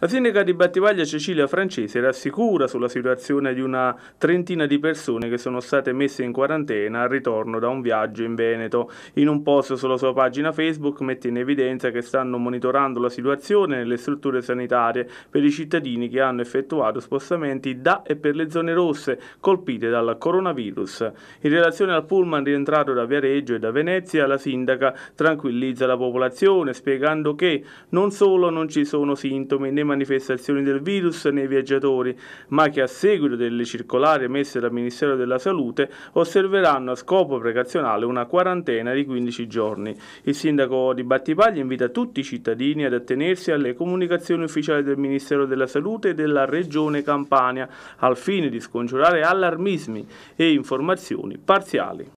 La sindaca di Battivaglia Cecilia Francese rassicura sulla situazione di una trentina di persone che sono state messe in quarantena al ritorno da un viaggio in Veneto. In un post sulla sua pagina Facebook mette in evidenza che stanno monitorando la situazione nelle strutture sanitarie per i cittadini che hanno effettuato spostamenti da e per le zone rosse colpite dal coronavirus. In relazione al pullman rientrato da Viareggio e da Venezia, la sindaca tranquillizza la popolazione spiegando che non solo non ci sono sintomi né manifestazioni del virus nei viaggiatori, ma che a seguito delle circolari emesse dal Ministero della Salute osserveranno a scopo precazionale una quarantena di 15 giorni. Il sindaco di Battipaglia invita tutti i cittadini ad attenersi alle comunicazioni ufficiali del Ministero della Salute e della Regione Campania al fine di scongiurare allarmismi e informazioni parziali.